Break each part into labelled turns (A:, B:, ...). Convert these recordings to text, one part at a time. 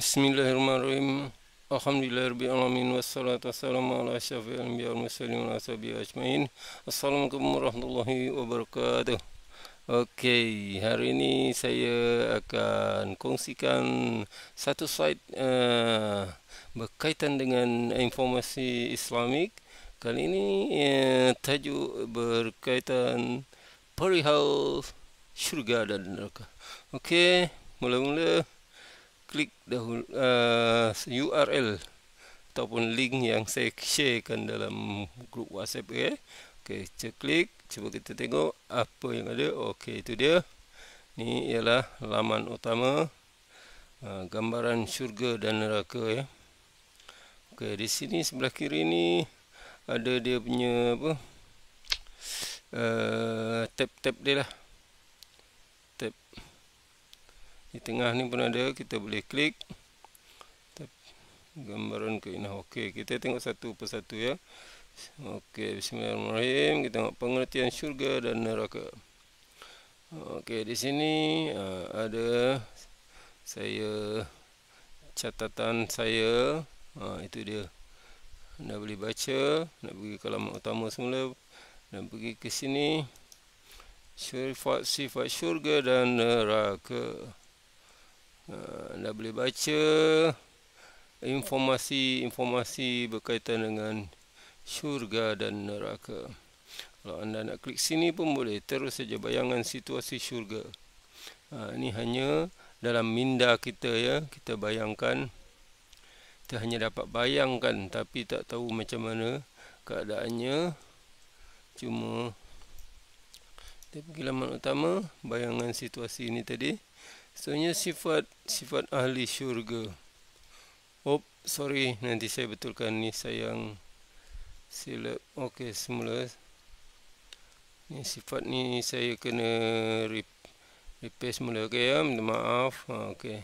A: Bismillahirrahmanirrahim. Alhamdulillahirrahmanirrahim. Wassalatu wassalamu ala syafi al-anbiya al-musalim wa sahbihi ajma'in. Assalamualaikum warahmatullahi wabarakatuh. Okey, hari ini saya akan kongsikan satu slide uh, berkaitan dengan informasi islamik. Kali ini uh, tajuk berkaitan perihal syurga dan neraka. Okey, mula-mula klik dahulu uh, URL ataupun link yang saya sharekan dalam grup WhatsApp ya. Okay? Okey, kita klik, cuba kita tengok apa yang ada. Okey, itu dia. Ini ialah laman utama uh, gambaran syurga dan neraka ya. Okey, di sini sebelah kiri ni ada dia punya apa? Uh, tap, tab dia lah. Tap di tengah ni pun ada kita boleh klik gambaran keinah ok kita tengok satu persatu ya ok bismillahirrahmanirrahim kita tengok pengertian syurga dan neraka ok di sini ah, ada saya catatan saya uh, itu dia anda boleh baca nak pergi ke alamat utama semula dan pergi ke sini sifat-sifat syurga dan neraka Eh, anda boleh baca informasi-informasi berkaitan dengan syurga dan neraka. Kalau anda nak klik sini pun boleh, terus saja bayangan situasi syurga. Ha, ini hanya dalam minda kita ya, kita bayangkan. Kita hanya dapat bayangkan tapi tak tahu macam mana keadaannya. Cuma kita pergi utama, bayangan situasi ini tadi. Sebenarnya sifat sifat ahli syurga. Oh, sorry, nanti saya betulkan ni sayang silap. Okey, semula. Ni sifat ni saya kena rip, repair semula. Okey, ya? minta maaf. Ha, okey.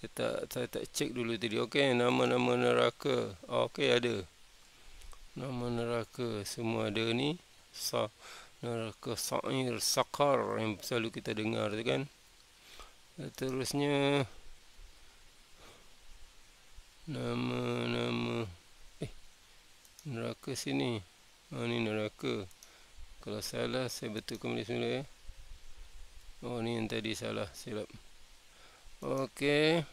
A: Saya tak saya tak check dulu tadi. Okey, nama-nama neraka. Ha, okey, ada. Nama neraka semua ada ni. Sa neraka Sa'ir Saqar yang selalu kita dengar tu kan. Seterusnya Nama Nama Eh Neraka sini Oh ni neraka Kalau salah saya betulkan kembali semula ya eh? Oh ni yang tadi salah Silap Okey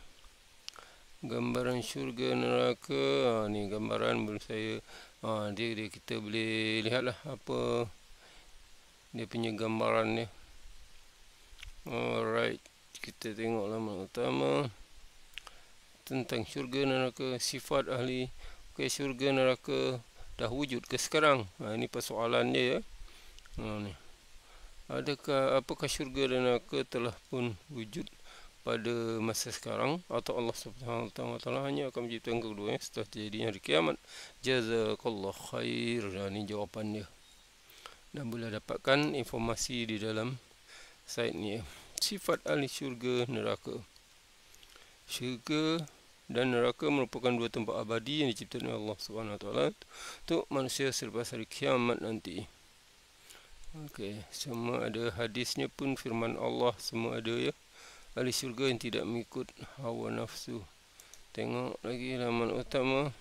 A: Gambaran syurga neraka ha, Ni gambaran belum saya ha, dia, dia kita boleh lihatlah Apa Dia punya gambaran ni Alright kita tengok laman utama tentang syurga neraka sifat ahli okay, syurga neraka dah wujud ke sekarang ha, ini persoalan dia ya. ha, ni. adakah apakah syurga dan neraka telah pun wujud pada masa sekarang atau Allah Subhanahu wa taala hanya akan menciptakan keduanya setelah terjadinya hari kiamat jazakallahu khair dan ha, ini jawapan dia dan boleh dapatkan informasi di dalam site ni ya sifat ahli syurga neraka syurga dan neraka merupakan dua tempat abadi yang diciptakan oleh Allah Subhanahu Wa Taala untuk manusia selepas hari kiamat nanti. Okey, semua ada hadisnya pun firman Allah semua ada ya. Ahli syurga yang tidak mengikut hawa nafsu. Tengok lagi laman utama.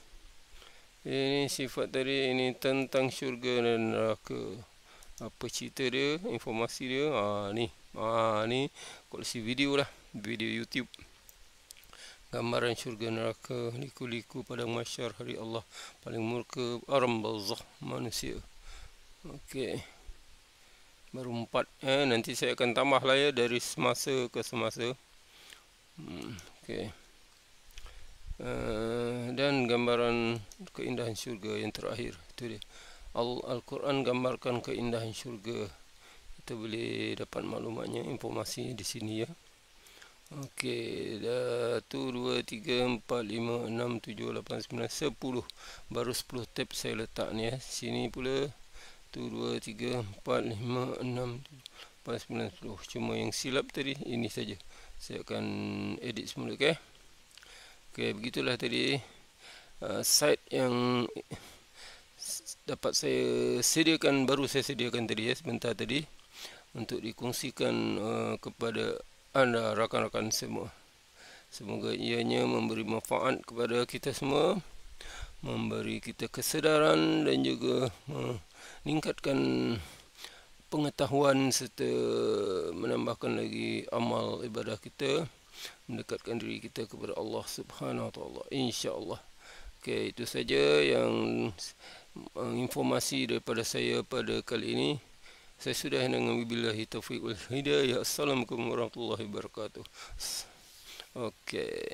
A: Ini sifat tadi ini tentang syurga dan neraka. Apa cerita dia, informasi dia? Ah ha, ni. Ah ha, ni koleksi video lah, video YouTube. Gambaran syurga neraka, liku-liku padang masyar hari Allah paling murka aram bazah manusia. Okey. Baru empat eh nanti saya akan tambah lah ya dari semasa ke semasa. Hmm, okey. Uh, dan gambaran keindahan syurga yang terakhir itu dia. Al-Quran gambarkan keindahan syurga kita boleh dapat maklumatnya informasi di sini ya Okey, dah tu 2345678910 baru 10 tab saya letak ni ya. Sini pula tu 2345678910. Cuma yang silap tadi ini saja. Saya akan edit semula okey. Okey, begitulah tadi uh, site yang dapat saya sediakan baru saya sediakan tadi ya sebentar tadi untuk dikongsikan uh, kepada anda rakan-rakan semua. Semoga ianya memberi manfaat kepada kita semua, memberi kita kesedaran dan juga meningkatkan pengetahuan serta menambahkan lagi amal ibadah kita, mendekatkan diri kita kepada Allah Subhanahu Wa Taala. Insya-Allah. Okay, itu saja yang uh, informasi daripada saya pada kali ini. Saya sudah dengan wabillahi taufiq wal hidayah. Assalamualaikum warahmatullahi wabarakatuh. Okey.